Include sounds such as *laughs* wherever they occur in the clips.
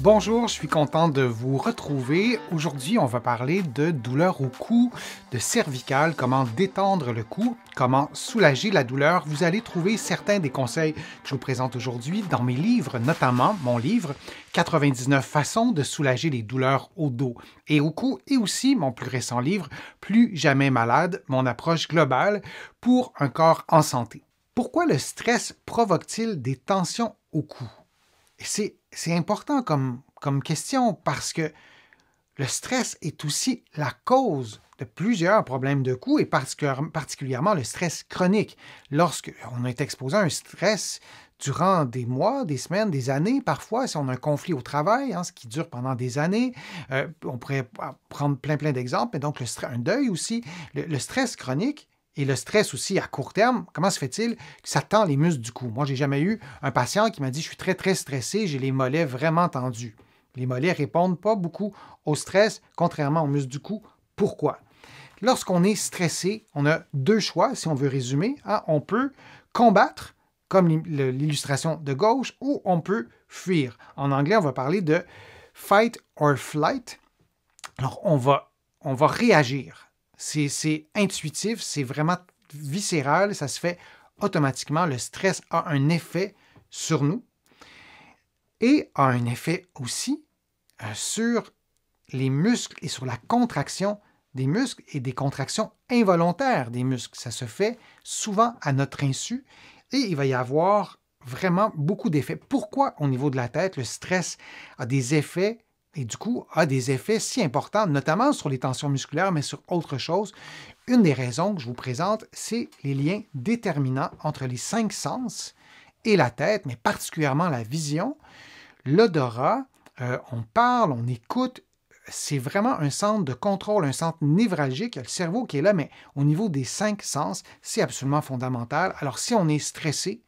Bonjour, je suis content de vous retrouver. Aujourd'hui, on va parler de douleur au cou, de cervicales, comment détendre le cou, comment soulager la douleur. Vous allez trouver certains des conseils que je vous présente aujourd'hui dans mes livres, notamment mon livre 99 façons de soulager les douleurs au dos et au cou et aussi mon plus récent livre Plus jamais malade, mon approche globale pour un corps en santé. Pourquoi le stress provoque-t-il des tensions au cou? c'est important comme, question parce que le stress est aussi la cause de plusieurs problèmes de cou et particulièrement le stress chronique. Lorsqu'on est exposé à un stress durant des mois, des semaines, des années, parfois, si on a un conflit au travail, hein, ce qui dure pendant des années, euh, on pourrait ah, prendre plein plein d'exemples, mais donc un deuil aussi, le stress chronique et le stress aussi à court terme, comment se fait-il que ça tend les muscles du cou? Moi, j'ai jamais eu un patient qui m'a dit je suis très, très stressé, j'ai les mollets vraiment tendus. Les mollets répondent pas beaucoup au stress, contrairement aux muscles du cou. Pourquoi? Lorsqu'on est stressé, on a deux choix, si on veut résumer. Hein. On peut combattre, comme l'illustration de gauche, ou on peut fuir. En anglais, on va parler de fight or flight. Alors, on va, on va réagir c'est intuitif, c'est vraiment viscéral, ça se fait automatiquement. Le stress a un effet sur nous et a un effet aussi euh, sur les muscles et sur la contraction des muscles et des contractions involontaires des muscles. Ça se fait souvent à notre insu et il va y avoir vraiment beaucoup d'effets. Pourquoi au niveau de la tête, le stress a des effets et du coup a des effets si importants, notamment sur les tensions musculaires, mais sur autre chose. Une des raisons que je vous présente, c'est les liens déterminants entre les cinq sens et la tête, mais particulièrement la vision, l'odorat. Euh, on parle, on écoute, c'est vraiment un centre de contrôle, un centre névralgique. Il y a le cerveau qui est là, mais au niveau des cinq sens, c'est absolument fondamental. Alors, si on est stressé,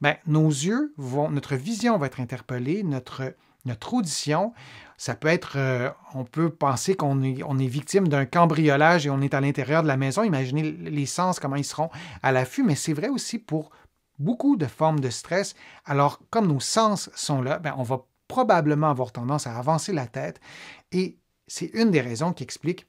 ben, nos yeux notre vision va être interpellée, notre notre audition. Ça peut être, euh, on peut penser qu'on est, victime d'un cambriolage et on est à l'intérieur de la maison. Imaginez les sens, comment ils seront à l'affût, mais c'est vrai aussi pour beaucoup de formes de stress. Alors, comme nos sens sont là, ben, on va probablement avoir tendance à avancer la tête et c'est une des raisons qui explique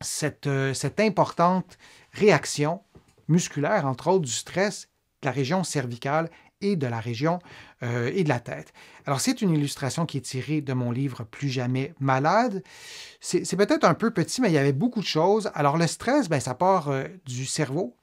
cette, euh, cette importante réaction musculaire, entre autres du stress de la région cervicale et de la région euh, et de la tête. Alors c'est une illustration qui est tirée de mon livre Plus jamais malade. C'est peut-être un peu petit, mais il y avait beaucoup de choses. Alors le stress, ben, ça part euh, du cerveau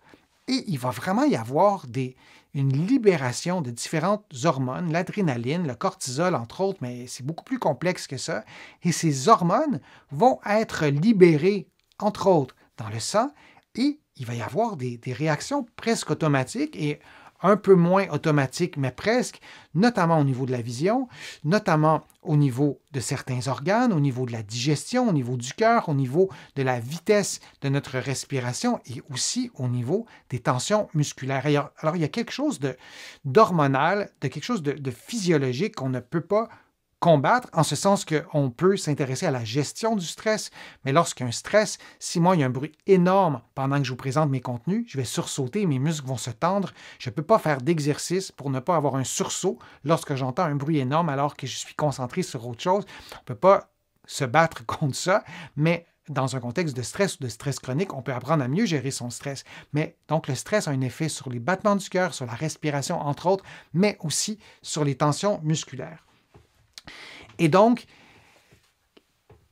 et il va vraiment y avoir des, une libération de différentes hormones, l'adrénaline, le cortisol entre autres, mais c'est beaucoup plus complexe que ça. Et ces hormones vont être libérées entre autres dans le sang et il va y avoir des, des réactions presque automatiques et un peu moins automatique, mais presque, notamment au niveau de la vision, notamment au niveau de certains organes, au niveau de la digestion, au niveau du cœur, au niveau de la vitesse de notre respiration et aussi au niveau des tensions musculaires. Alors, il y a quelque chose d'hormonal, de, quelque chose de physiologique qu'on ne peut pas combattre en ce sens qu'on peut s'intéresser à la gestion du stress, mais lorsqu'un stress, si moi il y a un bruit énorme pendant que je vous présente mes contenus, je vais sursauter, mes muscles vont se tendre, je ne peux pas faire d'exercice pour ne pas avoir un sursaut lorsque j'entends un bruit énorme alors que je suis concentré sur autre chose. On ne peut pas se battre *laughs* contre ça, mais dans un contexte de stress ou de stress chronique, on peut apprendre à mieux gérer son stress. Mais donc le stress a un effet sur les battements du cœur, sur la respiration entre autres, mais aussi sur les tensions musculaires. Et donc,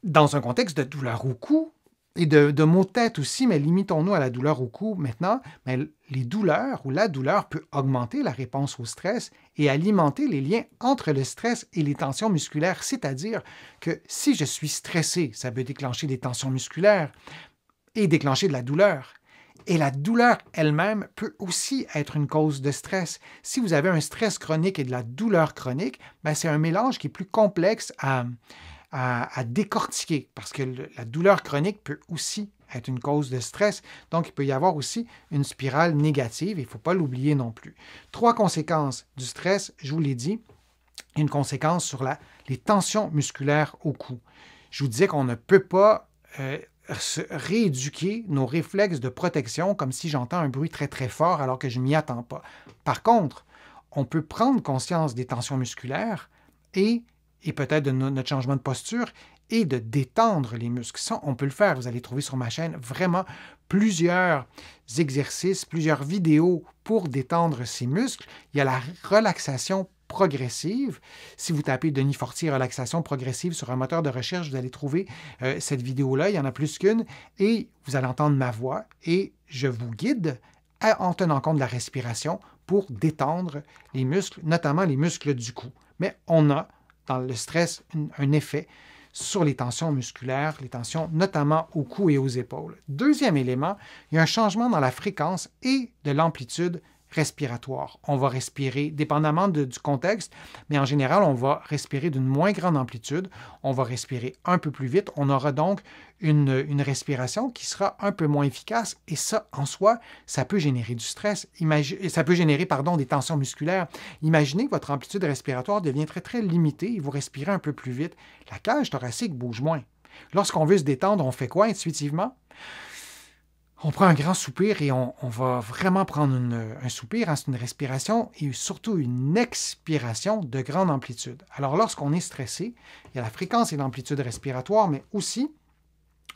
dans un contexte de douleur au cou, et de, maux de tête aussi, mais limitons-nous à la douleur au cou maintenant, mais les douleurs ou la douleur peut augmenter la réponse au stress et alimenter les liens entre le stress et les tensions musculaires, c'est-à-dire que si je suis stressé, ça peut déclencher des tensions musculaires et déclencher de la douleur. Et la douleur elle-même peut aussi être une cause de stress. Si vous avez un stress chronique et de la douleur chronique, ben, c'est un mélange qui est plus complexe à, décortiquer parce que la douleur chronique peut aussi être une cause de stress. Donc, il peut y avoir aussi une spirale négative. Il ne faut pas l'oublier non plus. Trois conséquences du stress, je vous l'ai dit. Une conséquence sur la, les tensions musculaires au cou. Je vous disais qu'on ne peut pas euh, rééduquer nos réflexes de protection comme si j'entends un bruit très très fort alors que je m'y attends pas. Par contre, on peut prendre conscience des tensions musculaires et, et peut-être de notre changement de posture et de détendre les muscles. on peut le faire. Vous allez trouver sur ma chaîne vraiment plusieurs exercices, plusieurs vidéos pour détendre ces muscles. Il y a la relaxation progressive. Si vous tapez Denis Fortier relaxation progressive sur un moteur de recherche, vous allez trouver euh, cette vidéo-là. Il y en a plus qu'une. Et vous allez entendre ma voix et je vous guide en tenant compte de la respiration pour détendre les muscles, notamment les muscles du cou. Mais on a dans le stress un, effet sur les tensions musculaires, les tensions notamment au cou et aux épaules. Deuxième élément, il y a un changement dans la fréquence et de l'amplitude respiratoire. On va respirer, dépendamment du contexte, mais en général, on va respirer d'une moins grande amplitude, on va respirer un peu plus vite, on aura donc une, respiration qui sera un peu moins efficace et ça, en soi, ça peut générer du stress, euh, ça peut générer, pardon, des tensions musculaires. Imaginez que votre amplitude respiratoire devient très, très limitée et vous respirez un peu plus vite. La cage thoracique bouge moins. Lorsqu'on veut se détendre, on fait quoi intuitivement? On prend un grand soupir et on, va vraiment prendre un soupir, hein, c'est une respiration et surtout une expiration de grande amplitude. Alors lorsqu'on est stressé, il y a la fréquence et l'amplitude respiratoire, mais aussi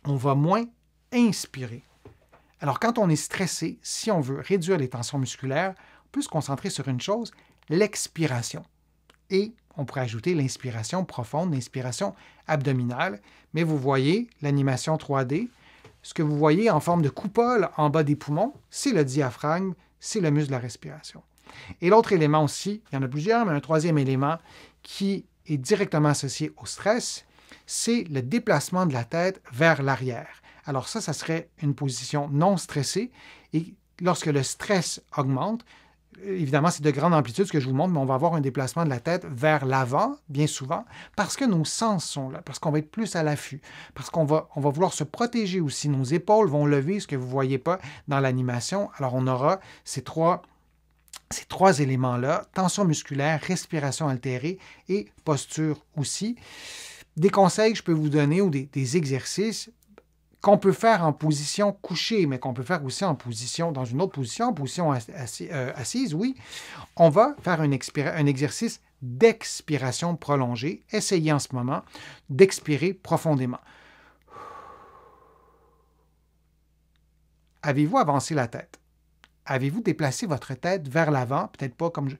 on va moins inspirer. Alors quand on est stressé, si on veut réduire les tensions musculaires, on peut se concentrer sur une chose, l'expiration. Et on pourrait ajouter l'inspiration profonde, l'inspiration abdominale, mais vous voyez l'animation 3D, ce que vous voyez en forme de coupole en bas des poumons, c'est le diaphragme, c'est le muscle de la respiration. Et l'autre élément aussi, il y en a plusieurs, mais un troisième élément qui est directement associé au stress, c'est le déplacement de la tête vers l'arrière. Alors ça, ça serait une position non stressée. Et lorsque le stress augmente, évidemment, c'est de grande amplitude ce que je vous montre, mais on va avoir un déplacement de la tête vers l'avant, bien souvent, parce que nos sens sont là, parce qu'on va être plus à l'affût, parce qu'on va, on va vouloir se protéger aussi. Nos épaules vont lever, ce que vous ne voyez pas dans l'animation. Alors, on aura ces trois, ces trois éléments-là, tension musculaire, respiration altérée et posture aussi. Des conseils que je peux vous donner ou des exercices, qu'on peut faire en position couchée, mais qu'on peut faire aussi en position, dans une autre position, en position euh, assise, oui, on va faire un, exercice d'expiration prolongée. Essayez en ce moment d'expirer profondément. Avez-vous avancé la tête? Avez-vous déplacé votre tête vers l'avant? Peut-être pas comme je,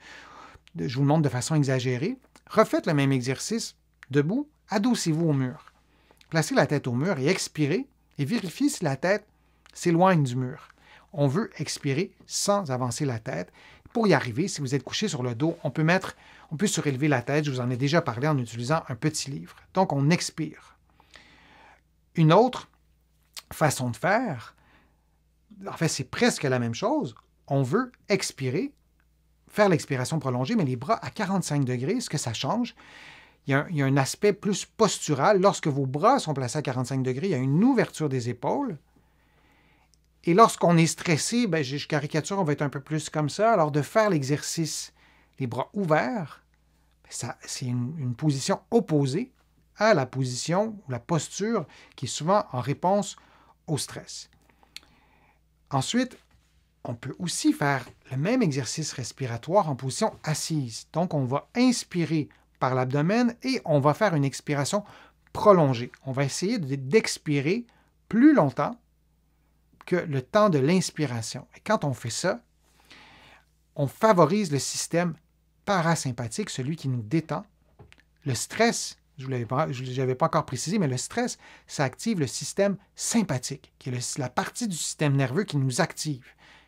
je vous le montre de façon exagérée. Refaites le même exercice debout, adossez-vous au mur. Placez la tête au mur et expirez et vérifiez si la tête s'éloigne du mur. On veut expirer sans avancer la tête. Pour y arriver, si vous êtes couché sur le dos, on peut mettre, on peut surélever la tête, je vous en ai déjà parlé en utilisant un petit livre. Donc on expire. Une autre façon de faire, en fait c'est presque la même chose, on veut expirer, faire l'expiration prolongée, mais les bras à 45 degrés, ce que ça change, il y, a un, aspect plus postural. Lorsque vos bras sont placés à 45 degrés, il y a une ouverture des épaules. Et lorsqu'on est stressé, ben, je caricature, on va être un peu plus comme ça. Alors de faire l'exercice les bras ouverts, ben, c'est une, une position opposée à la position ou la posture qui est souvent en réponse au stress. Ensuite, on peut aussi faire le même exercice respiratoire en position assise. Donc, on va inspirer par l'abdomen et on va faire une expiration prolongée. On va essayer d'expirer plus longtemps que le temps de l'inspiration. Et quand on fait ça, on favorise le système parasympathique, celui qui nous détend. Le stress, je ne l'avais pas encore précisé, mais le stress, ça active le système sympathique, qui est la partie du système nerveux qui nous active,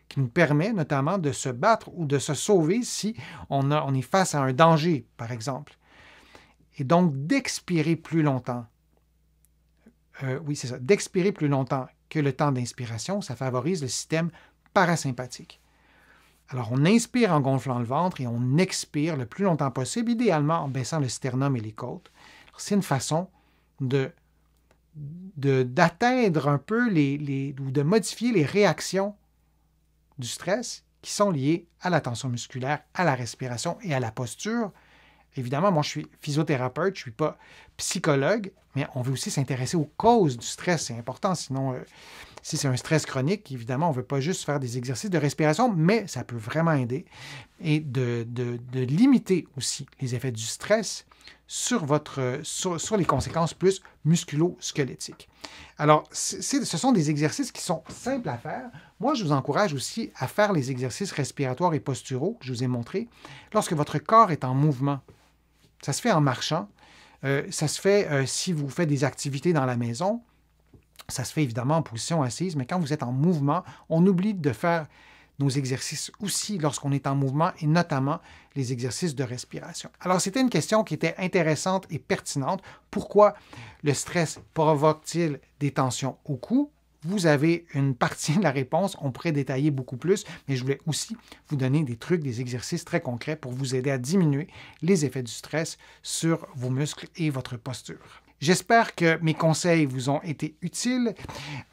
qui nous permet notamment de se battre ou de se sauver si on est face à un danger, par exemple et donc d'expirer plus longtemps. Euh, oui, c'est ça, d'expirer plus longtemps que le temps d'inspiration, ça favorise le système parasympathique. Alors, on inspire en gonflant le ventre et on expire le plus longtemps possible, idéalement en baissant le sternum et les côtes. C'est une façon de d'atteindre un peu ou de modifier les réactions du stress qui sont liées à la tension musculaire, à la respiration et à la posture, Évidemment, moi, je suis physiothérapeute, je ne suis pas psychologue, mais on veut aussi s'intéresser aux causes du stress. C'est important, sinon, euh, si c'est un stress chronique, évidemment, on ne veut pas juste faire des exercices de respiration, mais ça peut vraiment aider. Et de, limiter aussi les effets du stress sur, votre, euh, sur, les conséquences plus musculo-squelettiques. Alors, ce sont des exercices qui sont simples à faire. Moi, je vous encourage aussi à faire les exercices respiratoires et posturaux que je vous ai montrés lorsque votre corps est en mouvement. Ça se fait en marchant. Euh, ça se fait euh, si vous faites des activités dans la maison. Ça se fait évidemment en position assise, mais quand vous êtes en mouvement, on oublie de faire nos exercices aussi lorsqu'on est en mouvement et notamment les exercices de respiration. Alors c'était une question qui était intéressante et pertinente. Pourquoi le stress provoque-t-il des tensions au cou vous avez une partie de la réponse. On pourrait détailler beaucoup plus, mais je voulais aussi vous donner des trucs, des exercices très concrets pour vous aider à diminuer les effets du stress sur vos muscles et votre posture. J'espère que mes conseils vous ont été utiles.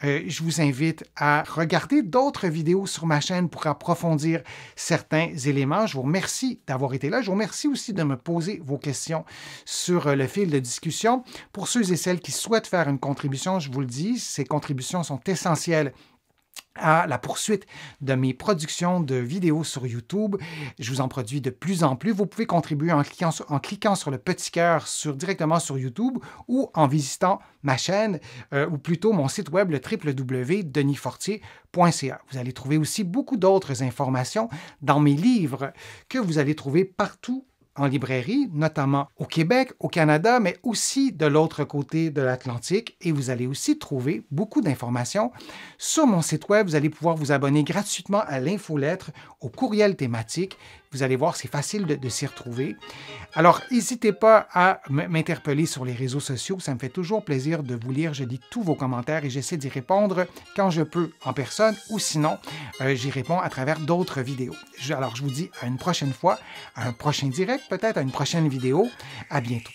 Euh, je vous invite à regarder d'autres vidéos sur ma chaîne pour approfondir certains éléments. Je vous remercie d'avoir été là. Je vous remercie aussi de me poser vos questions sur euh, le fil de discussion. Pour ceux et celles qui souhaitent faire une contribution, je vous le dis, ces contributions sont essentielles à la poursuite de mes productions de vidéos sur YouTube. Je vous en produis de plus en plus. Vous pouvez contribuer en cliquant sur, le petit cœur sur, directement sur YouTube ou en visitant ma chaîne euh, ou plutôt mon site web le www.denisfortier.ca. Vous allez trouver aussi beaucoup d'autres informations dans mes livres que vous allez trouver partout en librairie, notamment au Québec, au Canada, mais aussi de l'autre côté de l'Atlantique. Et vous allez aussi trouver beaucoup d'informations. Sur mon site web, vous allez pouvoir vous abonner gratuitement à l'infolettre, au courriel thématique vous allez voir, c'est facile de, s'y retrouver. Alors, n'hésitez pas à m'interpeller sur les réseaux sociaux. Ça me fait toujours plaisir de vous lire. Je lis tous vos commentaires et j'essaie d'y répondre quand je peux en personne ou sinon, euh, j'y réponds à travers d'autres vidéos. alors, je vous dis à une prochaine fois, à un prochain direct peut-être, à une prochaine vidéo. À bientôt.